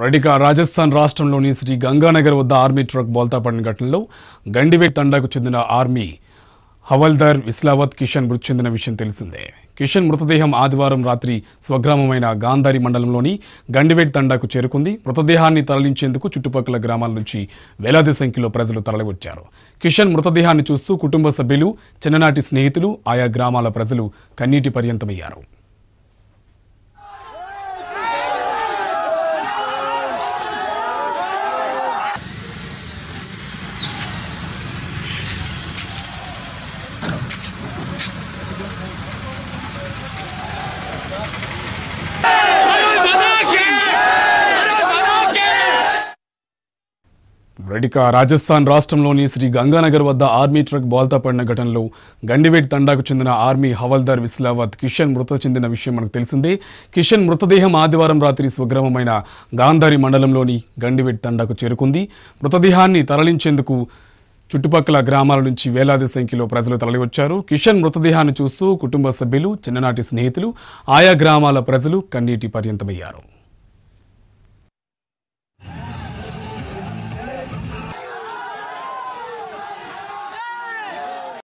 రెడికా రాజస్థాన్ రాష్ట్రంలోని శ్రీ గంగానగర్ వద్ద army truck బోల్తా పడిన ఘటనలో గండివేట్ తండాకు చెందిన ఆర్మీ హవల్దార్ ఇస్లావత్ కిషన్ మృతి చెందిన విషయం తెలిసిందే కిషన్ మృతదేహం ఆదివారం రాత్రి స్వగ్రామమైన గాంధారి మండలంలోని గండివేట్ తండాకు చేరుకుంది మృతదేహాన్ని తరలించేందుకు చుట్టుపక్కల గ్రామాల నుంచి వేలాది సంఖ్యలో ప్రజలు తరలివచ్చారు కిషన్ మృతదేహాన్ని చూస్తూ కుటుంబ సభ్యులు చిన్ననాటి స్నేహితులు ఆయా గ్రామాల ప్రజలు కన్నీటి పర్యంతమయ్యారు రెడిక రాజస్థాన్ రాష్ట్రంలోని శ్రీ గంగానగర్ వద్ద ఆర్మీ ట్రక్ బాల్తా పడిన ఘటనలో గండివేట్ తండాకు చెందిన ఆర్మీ హవల్దార్ విస్లావత్ కిషన్ మృత చెందిన విషయం మనకు తెలిసిందే కిషన్ మృతదేహం ఆదివారం రాత్రి స్వగ్రామమైన గాంధారి మండలంలోని గండివేట్ తండాకు చేరుకుంది మృతదేహాన్ని తరలించేందుకు చుట్టుపక్కల గ్రామాల నుంచి వేలాది సంఖ్యలో ప్రజలు తరలివచ్చారు కిషన్ మృతదేహాన్ని చూస్తూ కుటుంబ సభ్యులు చిన్ననాటి స్నేహితులు ఆయా గ్రామాల ప్రజలు కన్నీటి పర్యంతమయ్యారు